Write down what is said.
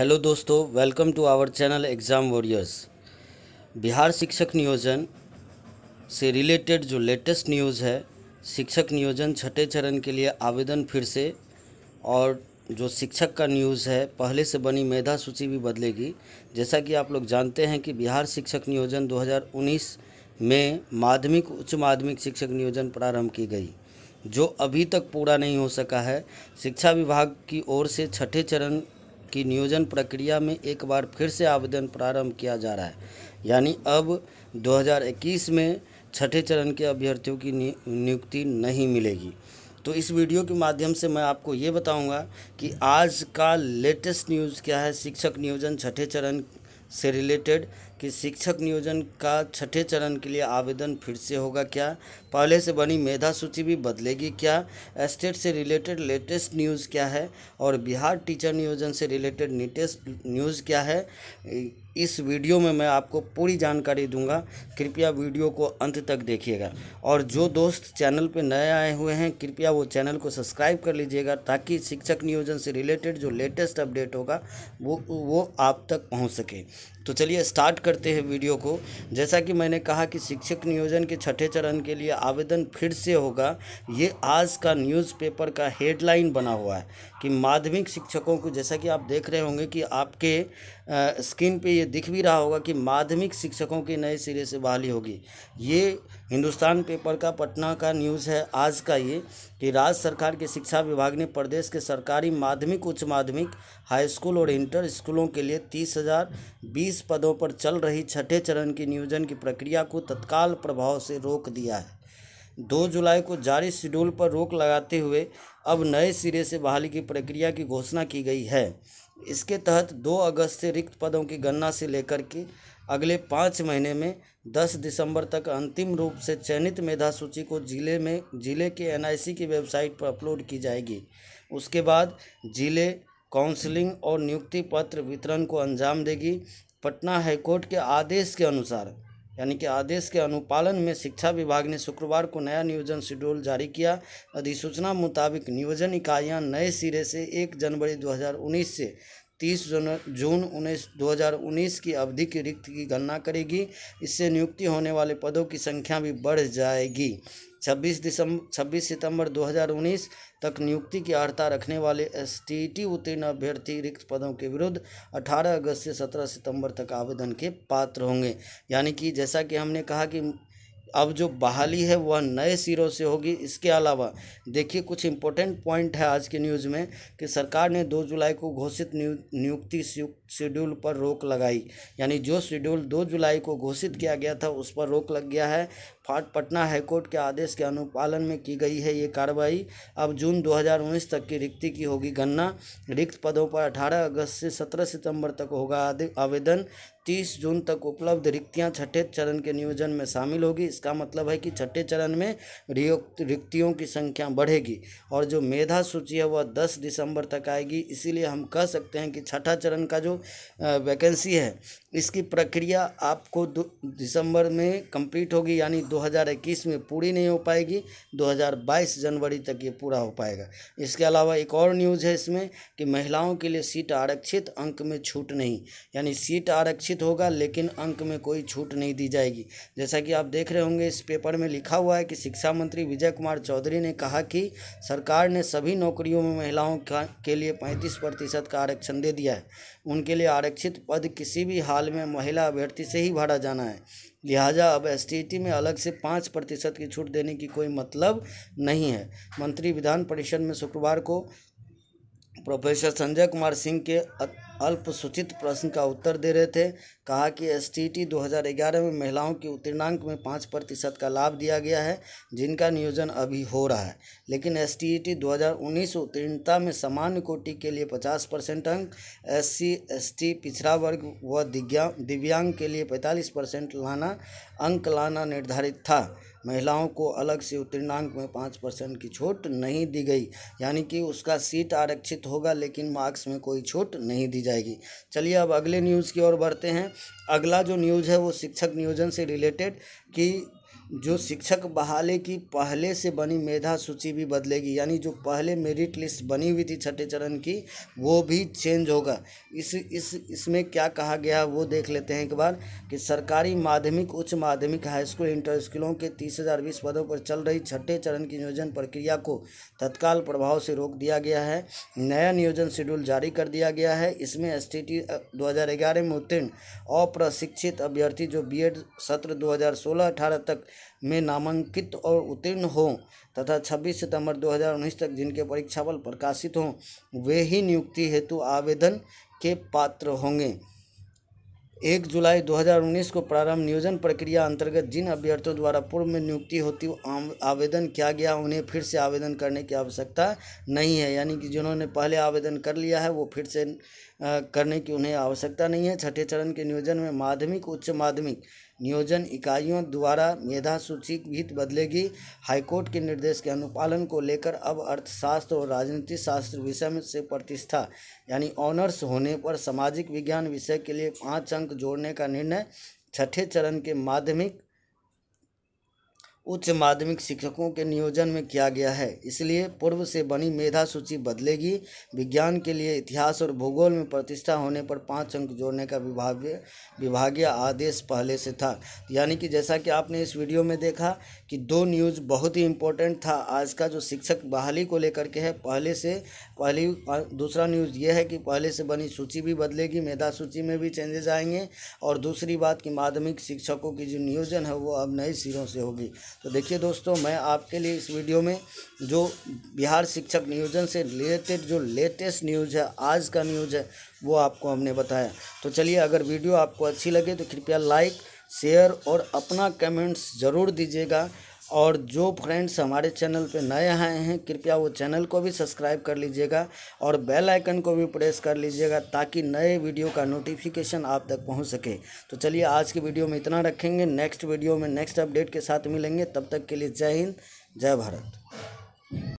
hello दोस्तों welcome to our channel exam warriors Bihar शिक्षक नियोजन से रिलेटेड जो लेटेस्ट न्यूज़ है शिक्षक नियोजन छठे चरण के लिए आवेदन फिर से और जो शिक्षक का न्यूज़ है पहले से बनी मेधा सूची भी बदलेगी जैसा कि आप लोग जानते हैं कि बिहार शिक्षक नियोजन 2019 में माध्यमिक उच्च माध्यमिक शिक्षक नियोजन प्रारंभ की गई जो अभी तक पूरा नहीं हो सका है शिक्षा विभाग की ओर से छठे चरण की नियोजन प्रक्रिया में एक बार फिर से आवेदन प्रारंभ किया जा रहा है यानी अब 2021 में छठे चरण के अभ्यर्थियों की नियुक्ति नहीं मिलेगी तो इस वीडियो के माध्यम से मैं आपको ये बताऊंगा कि आज का लेटेस्ट न्यूज़ क्या है शिक्षक नियोजन छठे चरण से रिलेटेड कि शिक्षक नियोजन का छठे चरण के लिए आवेदन फिर से होगा क्या पहले से बनी मेधा सूची भी बदलेगी क्या स्टेट से रिलेटेड लेटेस्ट न्यूज़ क्या है और बिहार टीचर नियोजन से रिलेटेड लेटेस्ट न्यूज़ क्या है इस वीडियो में मैं आपको पूरी जानकारी दूंगा कृपया वीडियो को अंत तक देखिएगा और जो दोस्त चैनल पर नए आए हुए हैं कृपया वो चैनल को सब्सक्राइब कर लीजिएगा ताकि शिक्षक नियोजन से रिलेटेड जो लेटेस्ट अपडेट होगा वो वो आप तक पहुंच सके तो चलिए स्टार्ट करते हैं वीडियो को जैसा कि मैंने कहा कि शिक्षक नियोजन के छठे चरण के लिए आवेदन फिर से होगा ये आज का न्यूज़पेपर का हेडलाइन बना हुआ है कि माध्यमिक शिक्षकों को जैसा कि आप देख रहे होंगे कि आपके स्क्रीन पे ये दिख भी रहा होगा कि माध्यमिक शिक्षकों के नए सिरे से बहाली होगी ये हिंदुस्तान पेपर का पटना का न्यूज़ है आज का ये कि राज्य सरकार के शिक्षा विभाग ने प्रदेश के सरकारी माध्यमिक उच्च माध्यमिक हाई स्कूल और इंटर स्कूलों के लिए तीस हज़ार बीस पदों पर चल रही छठे चरण की नियोजन की प्रक्रिया को तत्काल प्रभाव से रोक दिया है दो जुलाई को जारी शेड्यूल पर रोक लगाते हुए अब नए सिरे से बहाली की प्रक्रिया की घोषणा की गई है इसके तहत 2 अगस्त से रिक्त पदों की गणना से लेकर के अगले पाँच महीने में 10 दिसंबर तक अंतिम रूप से चयनित मेधा सूची को जिले में जिले के एनआईसी की वेबसाइट पर अपलोड की जाएगी उसके बाद जिले काउंसलिंग और नियुक्ति पत्र वितरण को अंजाम देगी पटना हाईकोर्ट के आदेश के अनुसार यानी कि आदेश के अनुपालन में शिक्षा विभाग ने शुक्रवार को नया नियोजन शेड्यूल जारी किया अधिसूचना मुताबिक नियोजन इकाइयां नए सिरे से 1 जनवरी 2019 से 30 जून उन्नीस की अवधि की रिक्त की गणना करेगी इससे नियुक्ति होने वाले पदों की संख्या भी बढ़ जाएगी 26 दिसंबर 26 सितंबर 2019 तक नियुक्ति की अर्हता रखने वाले एस टी उत्तीर्ण अभ्यर्थी रिक्त पदों के विरुद्ध 18 अगस्त से 17 सितंबर तक आवेदन के पात्र होंगे यानी कि जैसा कि हमने कहा कि अब जो बहाली है वह नए सिरों से होगी इसके अलावा देखिए कुछ इम्पोर्टेंट पॉइंट है आज के न्यूज़ में कि सरकार ने दो जुलाई को घोषित नियुक्ति शेड्यूल पर रोक लगाई यानी जो शेड्यूल दो जुलाई को घोषित किया गया था उस पर रोक लग गया है फाट पटना हाईकोर्ट के आदेश के अनुपालन में की गई है ये कार्रवाई अब जून 2019 तक की रिक्ति की होगी गणना रिक्त पदों पर 18 अगस्त से 17 सितंबर तक होगा आवेदन 30 जून तक उपलब्ध रिक्तियां छठे चरण के नियोजन में शामिल होगी इसका मतलब है कि छठे चरण में रिक्तियों की संख्या बढ़ेगी और जो मेधा सूची है वह 10 दिसंबर तक आएगी इसीलिए हम कह सकते हैं कि छठा चरण का जो वैकेंसी है इसकी प्रक्रिया आपको दिसंबर में कंप्लीट होगी यानी दो 2021 में पूरी नहीं हो पाएगी 2022 जनवरी तक ये पूरा हो पाएगा इसके अलावा एक और न्यूज़ है इसमें कि महिलाओं के लिए सीट आरक्षित अंक में छूट नहीं यानी सीट आरक्षित होगा लेकिन अंक में कोई छूट नहीं दी जाएगी जैसा कि आप देख रहे होंगे इस पेपर में लिखा हुआ है कि शिक्षा मंत्री विजय कुमार चौधरी ने कहा कि सरकार ने सभी नौकरियों में महिलाओं के लिए पैंतीस प्रतिशत का आरक्षण दे दिया है उनके लिए आरक्षित पद किसी भी हाल में महिला अभ्यर्थी से ही भरा जाना है लिहाजा अब एस में अलग से से पाँच प्रतिशत की छूट देने की कोई मतलब नहीं है मंत्री विधान परिषद में शुक्रवार को प्रोफेसर संजय कुमार सिंह के अल्पसूचित प्रश्न का उत्तर दे रहे थे कहा कि एस टी टी में महिलाओं की उत्तीर्णांक में पाँच प्रतिशत का लाभ दिया गया है जिनका नियोजन अभी हो रहा है लेकिन एस टी टी उत्तीर्णता में सामान्य कोटि के लिए पचास परसेंट अंक एस सी एस टी पिछड़ा वर्ग व दिव्यांग के लिए पैंतालीस परसेंट लाना अंक लाना निर्धारित था महिलाओं को अलग से उत्तीर्णांक में पाँच परसेंट की छूट नहीं दी गई यानी कि उसका सीट आरक्षित होगा लेकिन मार्क्स में कोई छूट नहीं दी जाएगी चलिए अब अगले न्यूज़ की ओर बढ़ते हैं अगला जो न्यूज़ है वो शिक्षक नियोजन से रिलेटेड कि जो शिक्षक बहाले की पहले से बनी मेधा सूची भी बदलेगी यानी जो पहले मेरिट लिस्ट बनी हुई थी छठे चरण की वो भी चेंज होगा इस इस इसमें क्या कहा गया वो देख लेते हैं एक बार कि सरकारी माध्यमिक उच्च माध्यमिक हाई स्कूल इंटर स्कूलों के तीस हज़ार बीस पदों पर चल रही छठे चरण की नियोजन प्रक्रिया को तत्काल प्रभाव से रोक दिया गया है नया नियोजन शेड्यूल जारी कर दिया गया है इसमें एस टी टी दो हज़ार ग्यारह में उत्तीर्ण अप्रशिक्षित अभ्यर्थी जो बी सत्र दो हज़ार सोलह अठारह तक में नामांकित और उत्तीर्ण हों तथा 26 सितंबर 2019 तक जिनके परीक्षाफल प्रकाशित हों वे ही नियुक्ति हेतु आवेदन के पात्र होंगे एक जुलाई 2019 को प्रारंभ नियोजन प्रक्रिया अंतर्गत जिन अभ्यर्थियों द्वारा पूर्व में नियुक्ति होती आवेदन किया गया उन्हें फिर से आवेदन करने की आवश्यकता नहीं है यानी कि जिन्होंने पहले आवेदन कर लिया है वो फिर से करने की उन्हें आवश्यकता नहीं है छठे चरण के नियोजन में माध्यमिक उच्च माध्यमिक नियोजन इकाइयों द्वारा मेधा सूची भी बदलेगी हाईकोर्ट के निर्देश के अनुपालन को लेकर अब अर्थशास्त्र और राजनीति शास्त्र विषय से प्रतिष्ठा यानी ऑनर्स होने पर सामाजिक विज्ञान विषय के लिए पाँच अंक जोड़ने का निर्णय छठे चरण के माध्यमिक उच्च माध्यमिक शिक्षकों के नियोजन में किया गया है इसलिए पूर्व से बनी मेधा सूची बदलेगी विज्ञान के लिए इतिहास और भूगोल में प्रतिष्ठा होने पर पाँच अंक जोड़ने का विभागीय विभागीय आदेश पहले से था यानी कि जैसा कि आपने इस वीडियो में देखा कि दो न्यूज़ बहुत ही इम्पोर्टेंट था आज का जो शिक्षक बहाली को लेकर के है पहले से पहली दूसरा न्यूज़ ये है कि पहले से बनी सूची भी बदलेगी मेधा सूची में भी चेंजेज आएंगे और दूसरी बात कि माध्यमिक शिक्षकों की जो नियोजन है वो अब नए सिरों से होगी तो देखिए दोस्तों मैं आपके लिए इस वीडियो में जो बिहार शिक्षक नियोजन से रिलेटेड जो लेटेस्ट न्यूज़ है आज का न्यूज़ है वो आपको हमने बताया तो चलिए अगर वीडियो आपको अच्छी लगे तो कृपया लाइक शेयर और अपना कमेंट्स ज़रूर दीजिएगा और जो फ्रेंड्स हमारे चैनल पे नए आए हैं कृपया वो चैनल को भी सब्सक्राइब कर लीजिएगा और बेल आइकन को भी प्रेस कर लीजिएगा ताकि नए वीडियो का नोटिफिकेशन आप तक पहुंच सके तो चलिए आज की वीडियो में इतना रखेंगे नेक्स्ट वीडियो में नेक्स्ट अपडेट के साथ मिलेंगे तब तक के लिए जय हिंद जय भारत